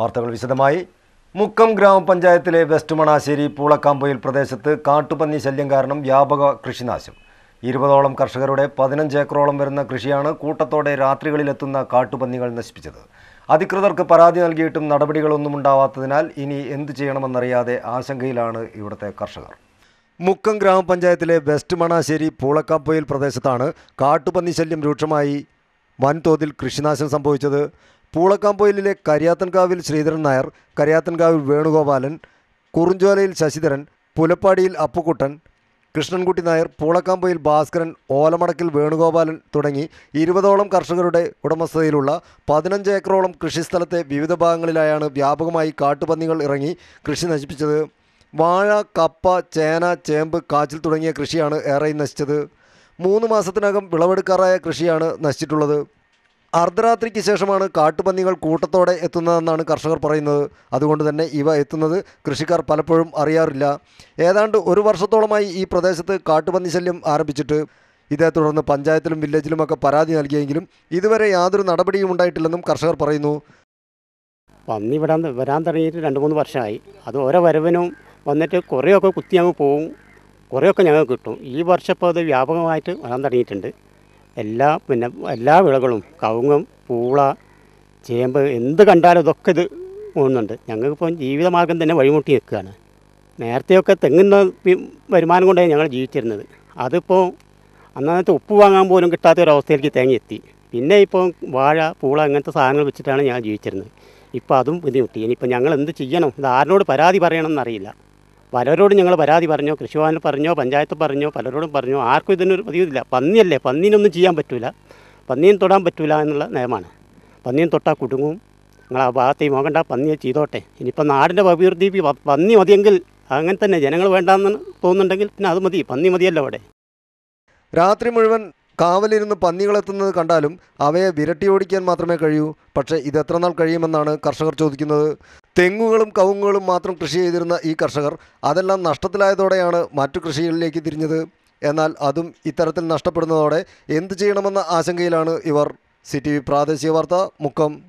വാർത്തകൾ വിശദമായി മുക്കം ഗ്രാമപഞ്ചായത്തിലെ വെസ്റ്റ് മണാശ്ശേരി പൂളക്കാമ്പയിൽ പ്രദേശത്ത് കാട്ടുപന്നി ശല്യം കാരണം വ്യാപക കൃഷിനാശം ഇരുപതോളം കർഷകരുടെ പതിനഞ്ച് ഏക്കറോളം വരുന്ന കൃഷിയാണ് കൂട്ടത്തോടെ രാത്രികളിലെത്തുന്ന കാട്ടുപന്നികൾ നശിപ്പിച്ചത് അധികൃതർക്ക് പരാതി നൽകിയിട്ടും നടപടികളൊന്നും ഉണ്ടാവാത്തതിനാൽ ഇനി എന്തു ചെയ്യണമെന്നറിയാതെ ആശങ്കയിലാണ് ഇവിടുത്തെ കർഷകർ മുക്കം ഗ്രാമപഞ്ചായത്തിലെ വെസ്റ്റ് മണാശ്ശേരി പൂളക്കാപ്പൊയിൽ പ്രദേശത്താണ് കാട്ടുപന്നി ശല്യം രൂക്ഷമായി വൻതോതിൽ കൃഷിനാശം സംഭവിച്ചത് പൂളക്കാമ്പൊയിലിലെ കരിയാത്തൻകാവിൽ ശ്രീധരൻ നായർ കരിയാത്തൻകാവിൽ വേണുഗോപാലൻ കുറുഞ്ചോലയിൽ ശശിധരൻ പുലപ്പാടിയിൽ അപ്പുക്കുട്ടൻ കൃഷ്ണൻകുട്ടി നായർ പൂളക്കാമ്പൊയിൽ ഭാസ്കരൻ ഓലമടക്കിൽ വേണുഗോപാലൻ തുടങ്ങി ഇരുപതോളം കർഷകരുടെ ഉടമസ്ഥതയിലുള്ള പതിനഞ്ച് ഏക്കറോളം കൃഷിസ്ഥലത്തെ വിവിധ ഭാഗങ്ങളിലായാണ് വ്യാപകമായി കാട്ടുപന്നികൾ ഇറങ്ങി കൃഷി നശിപ്പിച്ചത് വാഴ കപ്പ ചേന ചേമ്പ് കാച്ചിൽ തുടങ്ങിയ കൃഷിയാണ് ഏറെ നശിച്ചത് മൂന്ന് മാസത്തിനകം വിളവെടുക്കാറായ കൃഷിയാണ് നശിച്ചിട്ടുള്ളത് അർദ്ധരാത്രിക്ക് ശേഷമാണ് കാട്ടുപന്നികൾ കൂട്ടത്തോടെ എത്തുന്നതെന്നാണ് കർഷകർ പറയുന്നത് അതുകൊണ്ട് തന്നെ ഇവ എത്തുന്നത് കൃഷിക്കാർ പലപ്പോഴും അറിയാറില്ല ഏതാണ്ട് ഒരു വർഷത്തോളമായി ഈ പ്രദേശത്ത് കാട്ടുപന്നി ശല്യം ആരംഭിച്ചിട്ട് ഇതേ തുടർന്ന് പഞ്ചായത്തിലും വില്ലേജിലുമൊക്കെ പരാതി നൽകിയെങ്കിലും ഇതുവരെ യാതൊരു നടപടിയും ഉണ്ടായിട്ടില്ലെന്നും കർഷകർ പറയുന്നു പന്നി വിടാൻ വരാൻ തുടങ്ങിയിട്ട് രണ്ട് മൂന്ന് വർഷമായി അത് ഓരോ വരവിനും വന്നിട്ട് കുറേയൊക്കെ കുത്തി അങ്ങ് പോവും കുറേയൊക്കെ ഞങ്ങൾക്ക് കിട്ടും ഈ വർഷം ഇപ്പോൾ അത് വ്യാപകമായിട്ട് വരാൻ തുടങ്ങിയിട്ടുണ്ട് എല്ലാ പിന്നെ എല്ലാ വിളകളും കവുങ്ങും പൂള ചേമ്പ് എന്ത് കണ്ടാലും ഇതൊക്കെ ഇത് പോകുന്നുണ്ട് ഞങ്ങൾക്കിപ്പം ജീവിതമാർഗം തന്നെ വഴിമുട്ടി നിൽക്കുകയാണ് നേരത്തെയൊക്കെ തെങ്ങുന്ന വരുമാനം കൊണ്ടാണ് ഞങ്ങൾ ജീവിച്ചിരുന്നത് അതിപ്പോൾ അന്നത്തെ ഉപ്പ് വാങ്ങാൻ പോലും കിട്ടാത്ത അവസ്ഥയിലേക്ക് തേങ്ങ എത്തി പിന്നെ ഇപ്പോൾ വാഴ പൂള അങ്ങനത്തെ സാധനങ്ങൾ വെച്ചിട്ടാണ് ഞാൻ ജീവിച്ചിരുന്നത് ഇപ്പോൾ അതും ബുദ്ധിമുട്ടി ഇനിയിപ്പോൾ ഞങ്ങൾ എന്ത് ചെയ്യണം ഇത് ആരോട് പരാതി പറയണമെന്നറിയില്ല പലരോടും ഞങ്ങൾ പരാതി പറഞ്ഞോ കൃഷിഭവനിൽ പറഞ്ഞോ പഞ്ചായത്ത് പറഞ്ഞോ പലരോടും പറഞ്ഞോ ആർക്കും ഇതിനൊരു പതിവില്ല പന്നിയല്ലേ പന്നീനൊന്നും ചെയ്യാൻ പറ്റില്ല പന്നിയും തൊടാൻ പറ്റില്ല എന്നുള്ള നയമാണ് പന്നിയും തൊട്ടാൽ കുടുങ്ങും നിങ്ങൾ ആ ഭാഗത്തെ നോക്കണ്ട പന്നിയെ ചെയ്തോട്ടെ ഇനിയിപ്പോൾ നാടിൻ്റെ അഭിവൃദ്ധി പന്നി മതിയെങ്കിൽ അങ്ങനെ തന്നെ ജനങ്ങൾ വേണ്ടാന്ന് തോന്നുന്നുണ്ടെങ്കിൽ പിന്നെ അത് മതി പന്നി മതിയല്ലോ അവിടെ രാത്രി മുഴുവൻ കാവലിരുന്ന് പന്നികളെത്തുന്നത് കണ്ടാലും അവയെ വിരട്ടി ഓടിക്കാൻ മാത്രമേ കഴിയൂ പക്ഷേ ഇത് എത്ര നാൾ കഴിയുമെന്നാണ് കർഷകർ ചോദിക്കുന്നത് തെങ്ങുകളും കവുങ്ങുകളും മാത്രം കൃഷി ചെയ്തിരുന്ന ഈ കർഷകർ അതെല്ലാം നഷ്ടത്തിലായതോടെയാണ് മറ്റു കൃഷികളിലേക്ക് തിരിഞ്ഞത് എന്നാൽ അതും ഇത്തരത്തിൽ നഷ്ടപ്പെടുന്നതോടെ എന്തു ചെയ്യണമെന്ന ആശങ്കയിലാണ് ഇവർ സി പ്രാദേശിക വാർത്ത മുക്കം